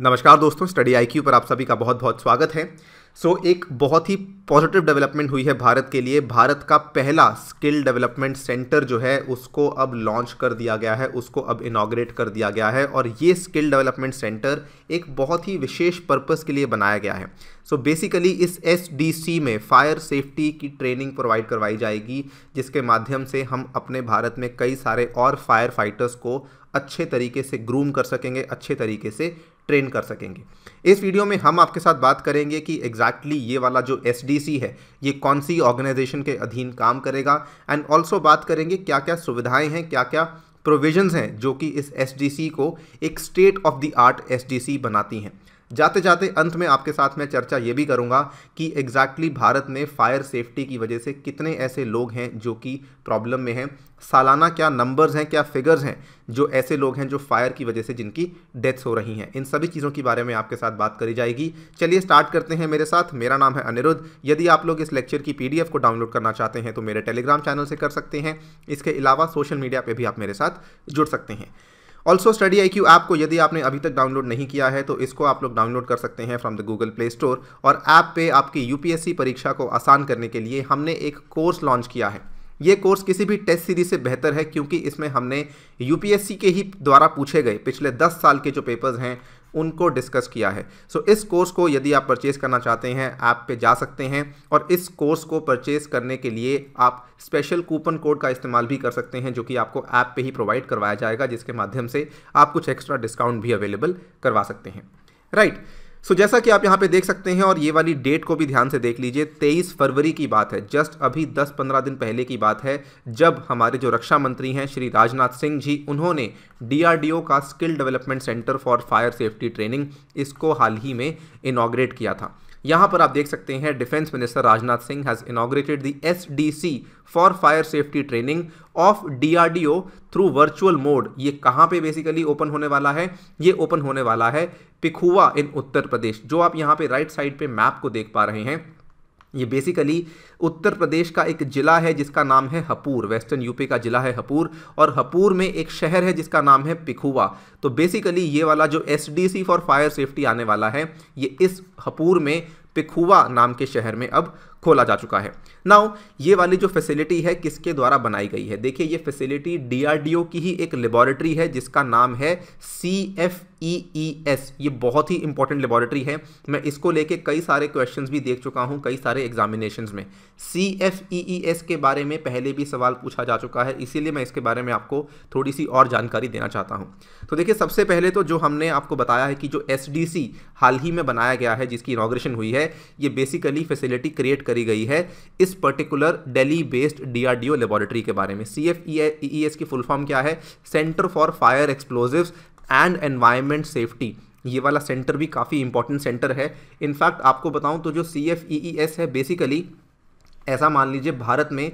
नमस्कार दोस्तों स्टडी आई पर आप सभी का बहुत बहुत स्वागत है सो so, एक बहुत ही पॉजिटिव डेवलपमेंट हुई है भारत के लिए भारत का पहला स्किल डेवलपमेंट सेंटर जो है उसको अब लॉन्च कर दिया गया है उसको अब इनाग्रेट कर दिया गया है और ये स्किल डेवलपमेंट सेंटर एक बहुत ही विशेष पर्पस के लिए बनाया गया है सो so, बेसिकली इस एस में फायर सेफ्टी की ट्रेनिंग प्रोवाइड करवाई जाएगी जिसके माध्यम से हम अपने भारत में कई सारे और फायर फाइटर्स को अच्छे तरीके से ग्रूम कर सकेंगे अच्छे तरीके से ट्रेन कर सकेंगे इस वीडियो में हम आपके साथ बात करेंगे कि एग्जैक्टली exactly ये वाला जो एस है ये कौन सी ऑर्गेनाइजेशन के अधीन काम करेगा एंड ऑल्सो बात करेंगे क्या क्या सुविधाएं हैं क्या क्या प्रोविजंस हैं जो कि इस एस को एक स्टेट ऑफ द आर्ट एस बनाती हैं जाते जाते अंत में आपके साथ मैं चर्चा ये भी करूँगा कि एग्जैक्टली exactly भारत में फायर सेफ्टी की वजह से कितने ऐसे लोग हैं जो कि प्रॉब्लम में हैं सालाना क्या नंबर्स हैं क्या फिगर्स हैं जो ऐसे लोग हैं जो फायर की वजह से जिनकी डेथ्स हो रही हैं इन सभी चीज़ों के बारे में आपके साथ बात करी जाएगी चलिए स्टार्ट करते हैं मेरे साथ मेरा नाम है अनिरुद्ध यदि आप लोग इस लेक्चर की पीडीएफ को डाउनलोड करना चाहते हैं तो मेरे टेलीग्राम चैनल से कर सकते हैं इसके अलावा सोशल मीडिया पर भी आप मेरे साथ जुड़ सकते हैं also study I Q app को यदि आपने अभी तक डाउनलोड नहीं किया है तो इसको आप लोग डाउनलोड कर सकते हैं from the Google Play Store और ऐप पे आपकी यूपीएससी परीक्षा को आसान करने के लिए हमने एक कोर्स लॉन्च किया है ये कोर्स किसी भी टेस्ट सीरीज से बेहतर है क्योंकि इसमें हमने यूपीएससी के ही द्वारा पूछे गए पिछले दस साल के जो पेपर्स हैं उनको डिस्कस किया है सो so, इस कोर्स को यदि आप परचेज़ करना चाहते हैं ऐप पे जा सकते हैं और इस कोर्स को परचेज़ करने के लिए आप स्पेशल कूपन कोड का इस्तेमाल भी कर सकते हैं जो कि आपको ऐप पे ही प्रोवाइड करवाया जाएगा जिसके माध्यम से आप कुछ एक्स्ट्रा डिस्काउंट भी अवेलेबल करवा सकते हैं राइट right. सो so, जैसा कि आप यहाँ पे देख सकते हैं और ये वाली डेट को भी ध्यान से देख लीजिए 23 फरवरी की बात है जस्ट अभी 10-15 दिन पहले की बात है जब हमारे जो रक्षा मंत्री हैं श्री राजनाथ सिंह जी उन्होंने डीआरडीओ का skill development centre for fire safety training इसको हाल ही में इनाग्रेट किया था यहां पर आप देख सकते हैं defence minister Rajnath Singh has inaugurated the S D C for fire safety training of D R D O through virtual mode ये कहां पे बेसिकली ओपन होने वाला है ये ओपन होने वाला है पिखुआ इन उत्तर प्रदेश जो आप यहां पे राइट साइड पे मैप को देख पा रहे हैं ये बेसिकली उत्तर प्रदेश का एक ज़िला है जिसका नाम है हपूर वेस्टर्न यूपी का ज़िला है हपूर और हपूर में एक शहर है जिसका नाम है पिखुआ तो बेसिकली ये वाला जो S D C for fire safety आने वाला है ये इस हपूर में पिखुआ नाम के शहर में अब खोला जा चुका है नाउ ये वाली जो फैसिलिटी है किसके द्वारा बनाई गई है देखिए ये फैसिलिटी डीआरडीओ की ही एक लेबॉरेटरी है जिसका नाम है सी एफ ई ई एस ये बहुत ही इंपॉर्टेंट लेबॉरेटरी है मैं इसको लेके कई सारे क्वेश्चंस भी देख चुका हूँ कई सारे एग्जामिनेशन में सी एफ ई ई एस के बारे में पहले भी सवाल पूछा जा चुका है इसीलिए मैं इसके बारे में आपको थोड़ी सी और जानकारी देना चाहता हूँ तो देखिए सबसे पहले तो जो हमने आपको बताया है कि जो एस डी सी हाल ही में बनाया गया है जिसकी इनाग्रेशन हुई है ये बेसिकली फैसिलिटी क्रिएट करी गई है इस particular Delhi based D R D O laboratory के बारे में सी एफ ई एस की फुल फॉर्म क्या है centre for fire explosive and environment safety ये वाला सेंटर भी काफ़ी इंपॉर्टेंट सेंटर है इनफैक्ट आपको बताऊं तो जो सी एफ ई एस है बेसिकली ऐसा मान लीजिए भारत में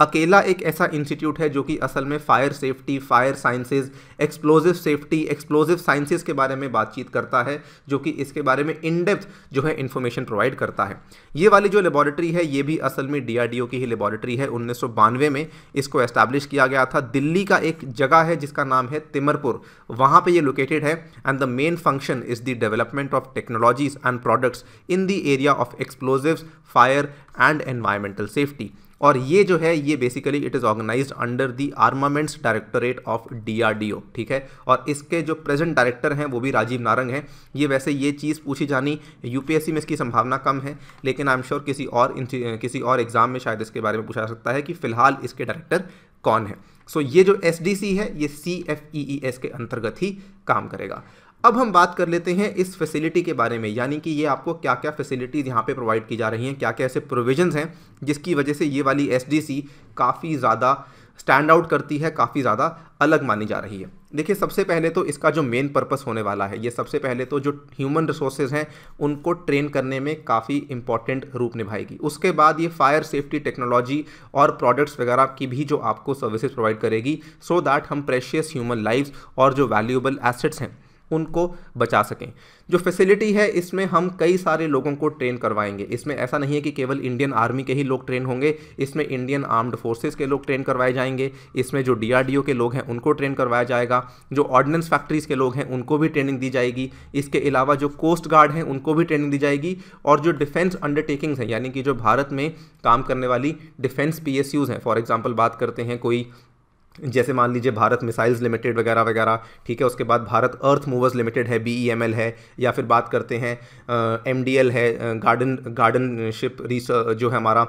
अकेला एक ऐसा इंस्टीट्यूट है जो कि असल में fire safety fire sciences explosive safety explosive sciences के बारे में बातचीत करता है जो कि इसके बारे में इनडेप्थ जो है इन्फॉर्मेशन प्रोवाइड करता है ये वाली जो लेबॉरेटरी है ये भी असल में डीआरडीओ की ही लेबॉरेटरी है उन्नीस में इसको एस्टैब्लिश किया गया था दिल्ली का एक जगह है जिसका नाम है तिमरपुर वहाँ पर ये लोकेटेड है and the main function is the development of technologies and products in the area of explosive fire and environmental safety और ये जो है ये basically it is organise under the armaments directorate of DRDO ठीक है और इसके जो प्रेजेंट डायरेक्टर हैं वो भी राजीव नारंग हैं ये वैसे ये चीज़ पूछी जानी यूपीएससी में इसकी संभावना कम है लेकिन आई एम श्योर किसी और किसी और एग्ज़ाम में शायद इसके बारे में पूछा जा सकता है कि फिलहाल इसके डायरेक्टर कौन है सो so, ये जो एस है ये सी एफ ई एस के अंतर्गत ही काम करेगा अब हम बात कर लेते हैं इस फैसिलिटी के बारे में यानी कि ये आपको क्या क्या फैसिलिटीज़ यहाँ पे प्रोवाइड की जा रही हैं क्या क्या ऐसे प्रोविजंस हैं जिसकी वजह से ये वाली एस काफ़ी ज़्यादा स्टैंड आउट करती है काफ़ी ज़्यादा अलग मानी जा रही है देखिए सबसे पहले तो इसका जो मेन पर्पस होने वाला है ये सबसे पहले तो जो ह्यूमन रिसोर्सेज हैं उनको ट्रेन करने में काफ़ी इंपॉर्टेंट रूप निभाएगी उसके बाद ये फायर सेफ्टी टेक्नोलॉजी और प्रोडक्ट्स वगैरह की भी जो आपको सर्विसेज प्रोवाइड करेगी सो so दैट हम प्रेशियस ह्यूमन लाइफ और जो वैल्यूएबल एसेट्स हैं उनको बचा सकें जो फैसिलिटी है इसमें हम कई सारे लोगों को ट्रेन करवाएंगे इसमें ऐसा नहीं है कि केवल इंडियन आर्मी के ही लोग ट्रेन होंगे इसमें इंडियन आर्म्ड फोर्सेज के लोग ट्रेन करवाए जाएंगे इसमें जो डीआरडीओ के लोग हैं उनको ट्रेन करवाया जाएगा जो ऑर्डिनेंस फैक्ट्रीज़ के लोग हैं उनको भी ट्रेनिंग दी जाएगी इसके अलावा जो कोस्ट गार्ड हैं उनको भी ट्रेनिंग दी जाएगी और जो डिफेंस अंडरटेकिंग्स हैं यानी कि जो भारत में काम करने वाली डिफेंस पी हैं फॉर एग्जाम्पल बात करते हैं कोई जैसे मान लीजिए भारत मिसाइल्स लिमिटेड वगैरह वगैरह ठीक है उसके बाद भारत अर्थ मूवर्स लिमिटेड है बी e है या फिर बात करते हैं एम है गार्डन गार्डन शिप रिसर्च जो है हमारा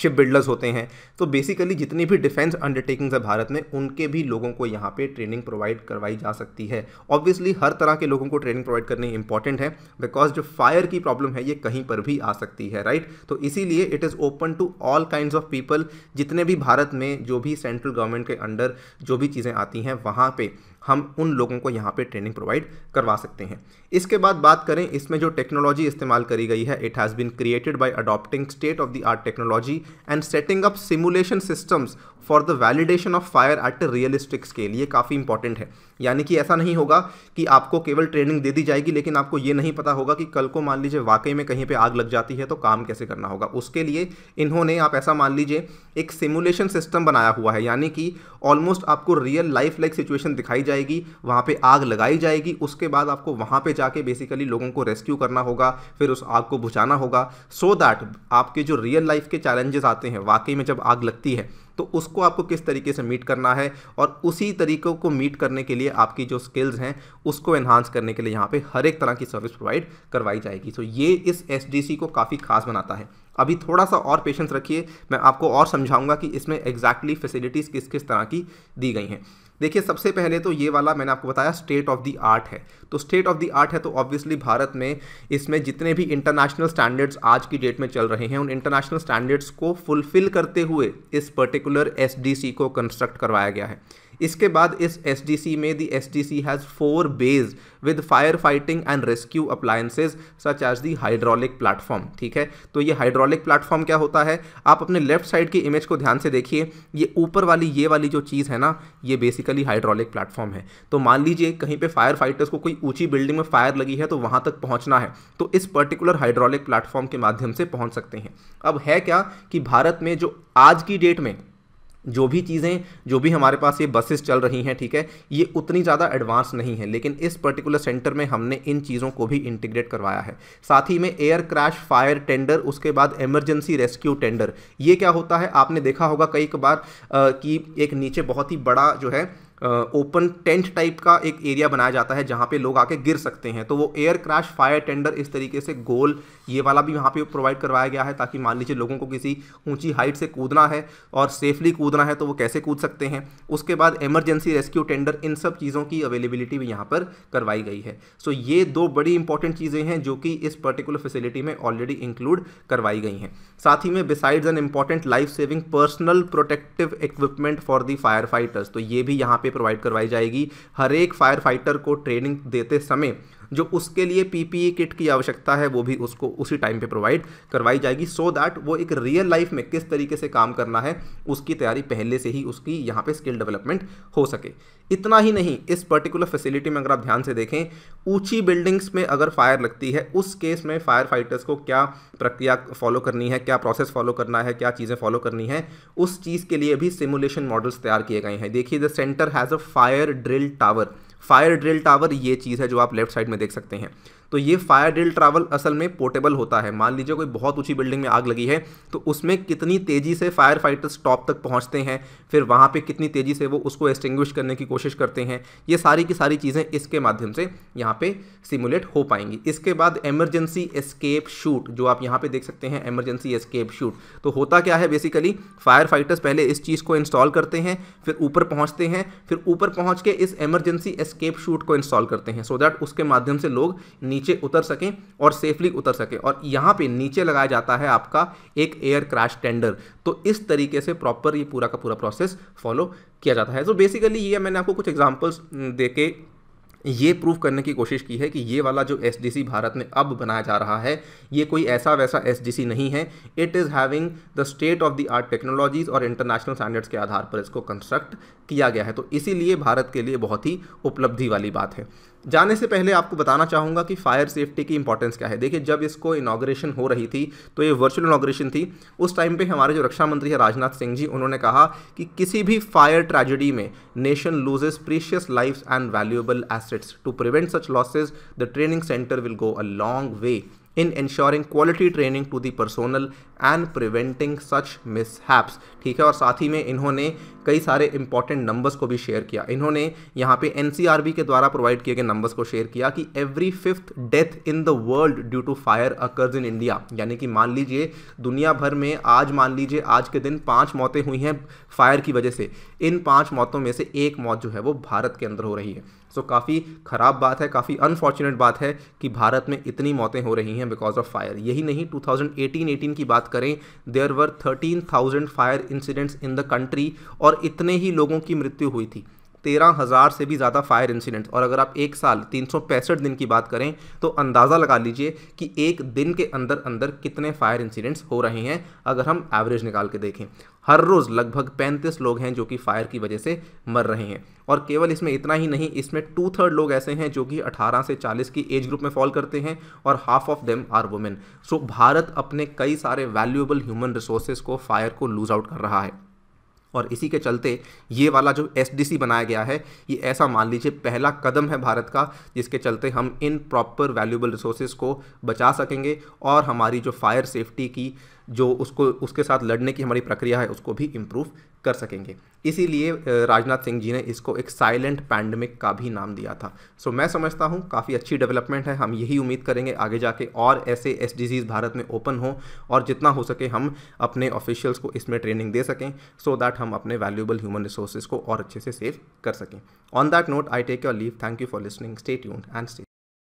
शिप बिल्डर्स होते हैं तो बेसिकली जितनी भी डिफेंस अंडरटेकिंग्स है भारत में उनके भी लोगों को यहाँ पे ट्रेनिंग प्रोवाइड करवाई जा सकती है ऑब्वियसली हर तरह के लोगों को ट्रेनिंग प्रोवाइड करनी इंपॉर्टेंट है बिकॉज जो फायर की प्रॉब्लम है ये कहीं पर भी आ सकती है राइट तो इसीलिए it is open to all kind of people जितने भी भारत में जो भी सेंट्रल गवर्नमेंट के अंडर जो भी चीज़ें आती हैं वहाँ पे हम उन लोगों को यहाँ पे ट्रेनिंग प्रोवाइड करवा सकते हैं इसके बाद बात करें इसमें जो टेक्नोलॉजी इस्तेमाल करी गई है it has been created by adopting state of the art technology and setting up simulation systems for the validation of fire at realistic scale ये काफ़ी इंपॉर्टेंट है यानी कि ऐसा नहीं होगा कि आपको केवल ट्रेनिंग दे दी जाएगी लेकिन आपको ये नहीं पता होगा कि कल को मान लीजिए वाकई में कहीं पर आग लग जाती है तो काम कैसे करना होगा उसके लिए इन्होंने आप ऐसा मान लीजिए एक सिमुलेशन सिस्टम बनाया हुआ है यानी कि ऑलमोस्ट आपको रियल लाइफ लाइक सिचुएशन दिखाई जाए जाएगी वहाँ पे आग लगाई जाएगी उसके बाद आपको वहाँ पे जाके बेसिकली लोगों को रेस्क्यू करना होगा फिर उस आग को बुझाना होगा सो so दैट आपके जो रियल लाइफ के चैलेंजेस आते हैं वाकई में जब आग लगती है तो उसको आपको किस तरीके से मीट करना है और उसी तरीक़ों को मीट करने के लिए आपकी जो स्किल्स हैं उसको एनहांस करने के लिए यहाँ पे हर एक तरह की सर्विस प्रोवाइड करवाई जाएगी so ये इस एस को काफ़ी खास बनाता है अभी थोड़ा सा और पेशेंस रखिए मैं आपको और समझाऊंगा कि इसमें एग्जैक्टली exactly फैसिलिटीज़ किस किस तरह की दी गई हैं देखिए सबसे पहले तो ये वाला मैंने आपको बताया स्टेट ऑफ द आर्ट है तो स्टेट ऑफ द आर्ट है तो ऑब्वियसली भारत में इसमें जितने भी इंटरनेशनल स्टैंडर्ड्स आज की डेट में चल रहे हैं उन इंटरनेशनल स्टैंडर्ड्स को फुलफिल करते हुए इस पर्टिकुलर एस को कंस्ट्रक्ट करवाया गया है इसके बाद इस एस डी सी में the S D C has four bays with fire fighting and rescue appliances such as the hydraulic platform ठीक है तो ये हाइड्रोलिक प्लेटफॉर्म क्या होता है आप अपने लेफ्ट साइड की इमेज को ध्यान से देखिए ये ऊपर वाली ये वाली जो चीज़ है ना ये बेसिकली हाइड्रोलिक प्लेटफॉर्म है तो मान लीजिए कहीं पर फायर फाइटर्स को कोई ऊंची बिल्डिंग में फायर लगी है तो वहाँ तक पहुँचना है तो इस पर्टिकुलर हाइड्रोलिक प्लेटफॉर्म के माध्यम से पहुँच सकते हैं अब है क्या कि भारत में जो आज की डेट में जो भी चीज़ें जो भी हमारे पास ये बसेस चल रही हैं ठीक है ये उतनी ज़्यादा एडवांस नहीं है लेकिन इस पर्टिकुलर सेंटर में हमने इन चीज़ों को भी इंटीग्रेट करवाया है साथ ही में एयर क्रैश फायर टेंडर उसके बाद एमरजेंसी रेस्क्यू टेंडर ये क्या होता है आपने देखा होगा कई बार कि एक नीचे बहुत ही बड़ा जो है ओपन टेंट टाइप का एक एरिया बनाया जाता है जहाँ पे लोग आके गिर सकते हैं तो वो एयर क्रैश फायर टेंडर इस तरीके से गोल ये वाला भी वहाँ पे प्रोवाइड करवाया गया है ताकि मान लीजिए लोगों को किसी ऊंची हाइट से कूदना है और सेफली कूदना है तो वो कैसे कूद सकते हैं उसके बाद एमरजेंसी रेस्क्यू टेंडर इन सब चीज़ों की अवेलेबिलिटी भी यहाँ पर करवाई गई है सो ये दो बड़ी इंपॉर्टेंट चीज़ें हैं जो कि इस पर्टिकुलर फैसिलिटी में ऑलरेडी इंक्लूड करवाई गई हैं साथ ही में besides an important life saving personal protective equipment for the fire fighters तो ये भी यहाँ पे प्रोवाइड करवाई जाएगी हर एक फायर फाइटर को ट्रेनिंग देते समय जो उसके लिए पीपीई किट e की आवश्यकता है वो भी उसको उसी टाइम पे प्रोवाइड करवाई जाएगी सो so दैट वो एक रियल लाइफ में किस तरीके से काम करना है उसकी तैयारी पहले से ही उसकी यहाँ पे स्किल डेवलपमेंट हो सके इतना ही नहीं इस पर्टिकुलर फैसिलिटी में अगर आप ध्यान से देखें ऊंची बिल्डिंग्स में अगर फायर लगती है उस केस में फायर फाइटर्स को क्या प्रक्रिया फॉलो करनी है क्या प्रोसेस फॉलो करना है क्या चीज़ें फॉलो करनी है उस चीज़ के लिए भी सिमुलेशन मॉडल्स तैयार किए गए हैं देखिए the centre has a fire drill tower fire drill tower ये चीज़ है जो आप लेफ्ट साइड में देख सकते हैं तो ये फायर ड्रिल ट्रैवल असल में पोर्टेबल होता है मान लीजिए कोई बहुत ऊंची बिल्डिंग में आग लगी है तो उसमें कितनी तेज़ी से फायर फाइटर्स टॉप तक पहुंचते हैं फिर वहाँ पे कितनी तेज़ी से वो उसको एक्सटिंग्विश करने की कोशिश करते हैं ये सारी की सारी चीज़ें इसके माध्यम से यहाँ पे सिमुलेट हो पाएंगी इसके बाद एमरजेंसी एस्केप शूट जो आप यहाँ पर देख सकते हैं एमरजेंसी एस्केप शूट तो होता क्या है बेसिकली फायर फाइटर्स पहले इस चीज़ को इंस्टॉल करते हैं फिर ऊपर पहुँचते हैं फिर ऊपर पहुँच के इस एमरजेंसी एस्केप शूट को इंस्टॉल करते हैं सो दैट उसके माध्यम से लोग नीचे उतर सकें और सेफली उतर सकें और यहाँ पे नीचे लगाया जाता है आपका एक एयर क्रैश टेंडर तो इस तरीके से प्रॉपर ये पूरा का पूरा प्रोसेस फॉलो किया जाता है तो बेसिकली ये मैंने आपको कुछ एग्जाम्पल्स दे के ये प्रूव करने की कोशिश की है कि ये वाला जो एस भारत में अब बनाया जा रहा है ये कोई ऐसा वैसा एस नहीं है it is having the state of the art technologies और इंटरनेशनल स्टैंडर्ड्स के आधार पर इसको कंस्ट्रक्ट किया गया है तो इसीलिए भारत के लिए बहुत ही उपलब्धि वाली बात है जाने से पहले आपको बताना चाहूँगा कि फायर सेफ्टी की इंपॉर्टेंस क्या है देखिए जब इसको इनाग्रेशन हो रही थी तो ये वर्चुअल इनाग्रेशन थी उस टाइम पे हमारे जो रक्षा मंत्री है राजनाथ सिंह जी उन्होंने कहा कि किसी भी फायर ट्रेजिडी में nation loses precious life and valuable assets to prevent such losses the training centre will go a long way in quality training to the personnel and preventing such such haps ठीक है और साथ ही में इन्होंने कई सारे इंपॉर्टेंट नंबर्स को भी शेयर किया इन्होंने यहाँ पे एन के द्वारा प्रोवाइड किए गए नंबर्स को शेयर किया कि every fifth death in the world due to fire occurs in India यानी कि मान लीजिए दुनिया भर में आज मान लीजिए आज के दिन पाँच मौतें हुई हैं फायर की वजह से इन पाँच मौतों में से एक मौत जो है वो भारत के अंदर हो रही है सो so, काफ़ी ख़राब बात है काफ़ी अनफॉर्चुनेट बात है कि भारत में इतनी मौतें हो रही हैं बिकॉज ऑफ फायर यही नहीं 2018-18 की बात करें there were 13,000 fire incidents in the country और इतने ही लोगों की मृत्यु हुई थी तेरह हज़ार से भी ज़्यादा फायर इंसिडेंट्स और अगर आप एक साल तीन दिन की बात करें तो अंदाज़ा लगा लीजिए कि एक दिन के अंदर अंदर कितने फायर इंसिडेंट्स हो रहे हैं अगर हम एवरेज निकाल के देखें हर रोज़ लगभग पैंतीस लोग हैं जो कि फायर की वजह से मर रहे हैं और केवल इसमें इतना ही नहीं इसमें टू थर्ड लोग ऐसे हैं जो कि 18 से 40 की एज ग्रुप में फॉल करते हैं और half of them are women so Bharat अपने कई सारे वैल्यूएबल ह्यूमन रिसोर्सेज को फायर को लूज आउट कर रहा है और इसी के चलते ये वाला जो एस बनाया गया है ये ऐसा मान लीजिए पहला कदम है भारत का जिसके चलते हम इन प्रॉपर वैल्यूबल रिसोर्सेज को बचा सकेंगे और हमारी जो फायर सेफ्टी की जो उसको उसके साथ लड़ने की हमारी प्रक्रिया है उसको भी इम्प्रूव कर सकेंगे इसीलिए राजनाथ सिंह जी ने इसको एक साइलेंट पैंडमिक का भी नाम दिया था सो मैं समझता हूँ काफ़ी अच्छी डेवलपमेंट है हम यही उम्मीद करेंगे आगे जाके और ऐसे एस भारत में ओपन हो और जितना हो सके हम अपने ऑफिशियल्स को इसमें ट्रेनिंग दे सकें सो so दैट हम अपने वैल्यूबल ह्यूमन रिसोर्सेज को और अच्छे से सेव कर सकें on that note I take your leave thank you for listening stay tuned and stay